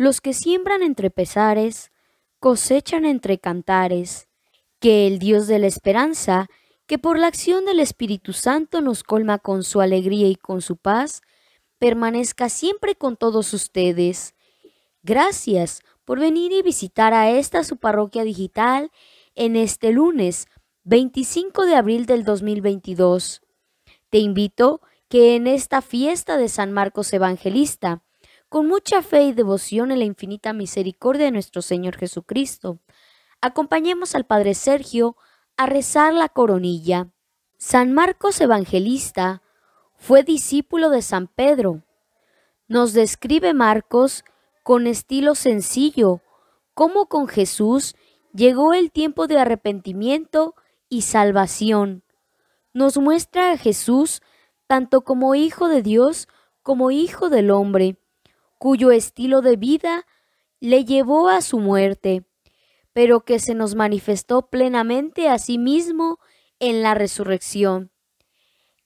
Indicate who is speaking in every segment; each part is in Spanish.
Speaker 1: Los que siembran entre pesares, cosechan entre cantares, que el Dios de la esperanza, que por la acción del Espíritu Santo nos colma con su alegría y con su paz, permanezca siempre con todos ustedes. Gracias por venir y visitar a esta su parroquia digital en este lunes 25 de abril del 2022. Te invito que en esta fiesta de San Marcos Evangelista con mucha fe y devoción en la infinita misericordia de nuestro Señor Jesucristo. Acompañemos al Padre Sergio a rezar la coronilla. San Marcos Evangelista fue discípulo de San Pedro. Nos describe Marcos con estilo sencillo cómo con Jesús llegó el tiempo de arrepentimiento y salvación. Nos muestra a Jesús tanto como Hijo de Dios como Hijo del Hombre, cuyo estilo de vida le llevó a su muerte, pero que se nos manifestó plenamente a sí mismo en la resurrección.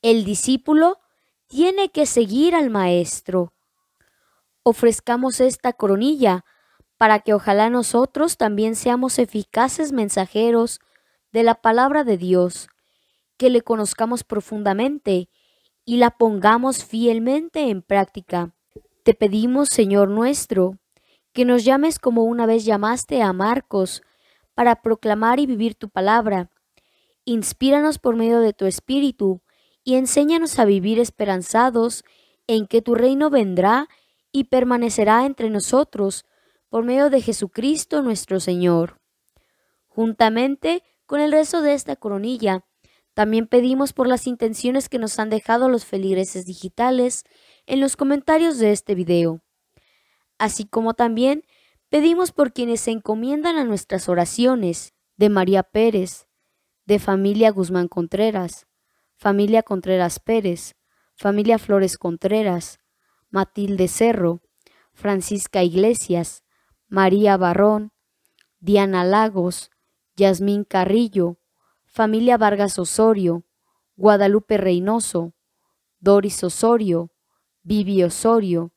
Speaker 1: El discípulo tiene que seguir al Maestro. Ofrezcamos esta coronilla para que ojalá nosotros también seamos eficaces mensajeros de la palabra de Dios, que le conozcamos profundamente y la pongamos fielmente en práctica. Te pedimos, Señor nuestro, que nos llames como una vez llamaste a Marcos, para proclamar y vivir tu palabra. Inspíranos por medio de tu Espíritu y enséñanos a vivir esperanzados en que tu reino vendrá y permanecerá entre nosotros por medio de Jesucristo nuestro Señor. Juntamente con el resto de esta coronilla, también pedimos por las intenciones que nos han dejado los feligreses digitales en los comentarios de este video. Así como también pedimos por quienes se encomiendan a nuestras oraciones, de María Pérez, de familia Guzmán Contreras, familia Contreras Pérez, familia Flores Contreras, Matilde Cerro, Francisca Iglesias, María Barrón, Diana Lagos, Yasmín Carrillo, familia Vargas Osorio, Guadalupe Reynoso, Doris Osorio, Vivi Osorio,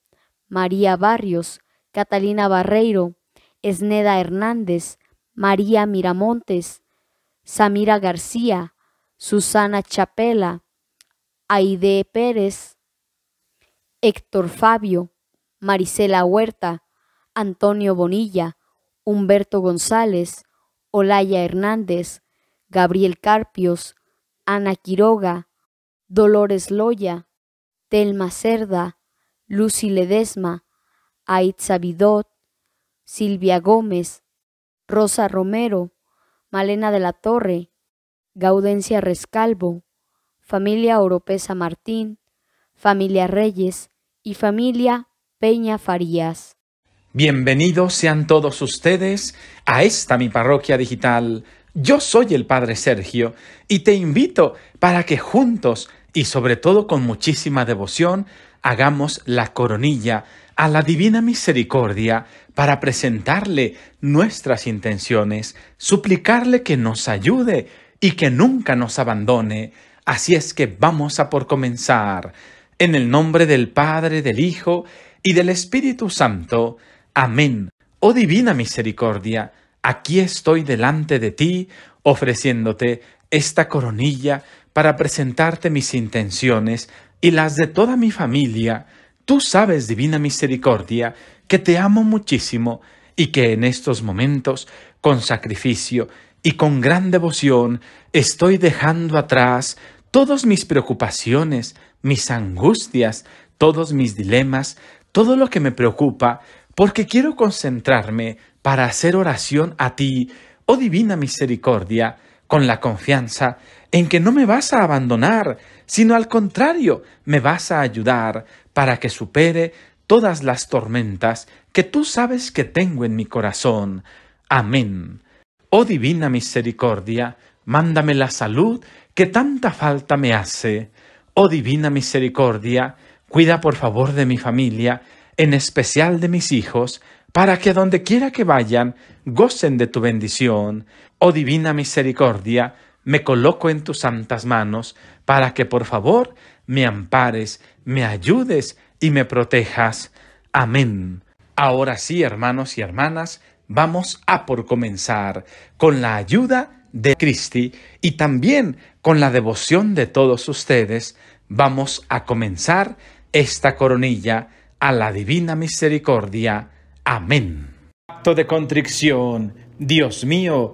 Speaker 1: María Barrios, Catalina Barreiro, Esneda Hernández, María Miramontes, Samira García, Susana Chapela, Aide Pérez, Héctor Fabio, Marisela Huerta, Antonio Bonilla, Humberto González, Olaya Hernández, Gabriel Carpios, Ana Quiroga, Dolores Loya, Telma Cerda, Lucy Ledesma, Aitza Bidot, Silvia Gómez, Rosa Romero, Malena de la Torre, Gaudencia Rescalvo, familia Oropesa Martín, familia Reyes y familia Peña Farías.
Speaker 2: Bienvenidos sean todos ustedes a esta mi parroquia digital. Yo soy el Padre Sergio y te invito para que juntos y sobre todo con muchísima devoción, hagamos la coronilla a la Divina Misericordia para presentarle nuestras intenciones, suplicarle que nos ayude y que nunca nos abandone. Así es que vamos a por comenzar. En el nombre del Padre, del Hijo y del Espíritu Santo. Amén. Oh Divina Misericordia, aquí estoy delante de ti, ofreciéndote esta coronilla para presentarte mis intenciones y las de toda mi familia. Tú sabes, Divina Misericordia, que te amo muchísimo y que en estos momentos, con sacrificio y con gran devoción, estoy dejando atrás todas mis preocupaciones, mis angustias, todos mis dilemas, todo lo que me preocupa, porque quiero concentrarme para hacer oración a ti, oh Divina Misericordia, con la confianza en que no me vas a abandonar, sino al contrario, me vas a ayudar para que supere todas las tormentas que tú sabes que tengo en mi corazón. Amén. Oh divina misericordia, mándame la salud que tanta falta me hace. Oh divina misericordia, cuida por favor de mi familia, en especial de mis hijos, para que donde quiera que vayan, gocen de tu bendición. Oh divina misericordia, me coloco en tus santas manos para que por favor me ampares, me ayudes y me protejas. Amén. Ahora sí, hermanos y hermanas, vamos a por comenzar con la ayuda de Cristi y también con la devoción de todos ustedes, vamos a comenzar esta coronilla a la divina misericordia. Amén. Acto de contrición. Dios mío,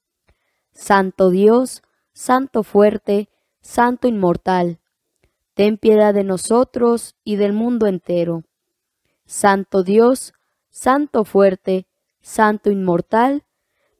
Speaker 1: Santo Dios, Santo fuerte, Santo inmortal, ten piedad de nosotros y del mundo entero. Santo Dios, Santo fuerte, Santo inmortal,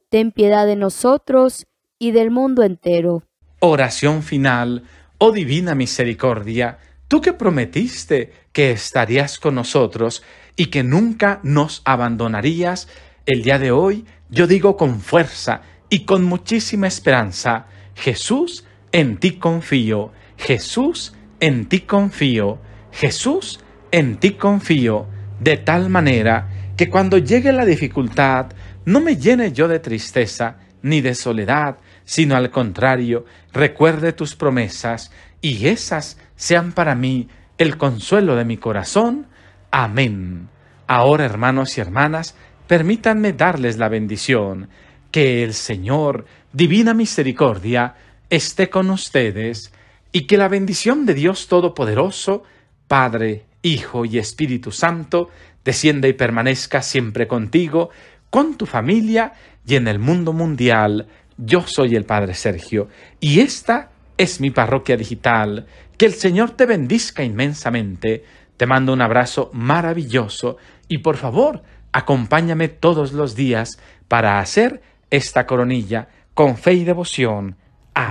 Speaker 1: ten piedad de nosotros y del mundo entero.
Speaker 2: Oración final, oh divina misericordia, tú que prometiste que estarías con nosotros y que nunca nos abandonarías, el día de hoy yo digo con fuerza, y con muchísima esperanza. Jesús, en ti confío. Jesús, en ti confío. Jesús, en ti confío. De tal manera que cuando llegue la dificultad, no me llene yo de tristeza ni de soledad, sino al contrario, recuerde tus promesas y esas sean para mí el consuelo de mi corazón. Amén. Ahora, hermanos y hermanas, permítanme darles la bendición que el Señor, divina misericordia, esté con ustedes y que la bendición de Dios Todopoderoso, Padre, Hijo y Espíritu Santo, descienda y permanezca siempre contigo, con tu familia y en el mundo mundial. Yo soy el Padre Sergio y esta es mi parroquia digital. Que el Señor te bendizca inmensamente. Te mando un abrazo maravilloso y por favor, acompáñame todos los días para hacer esta coronilla con fe y devoción.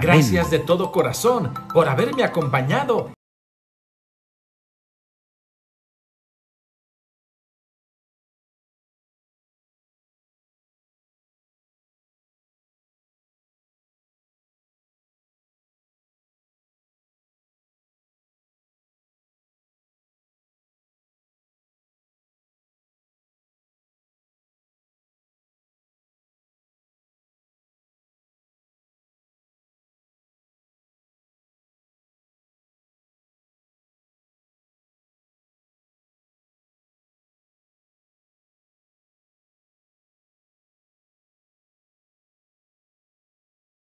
Speaker 2: Gracias de
Speaker 3: todo corazón por haberme acompañado.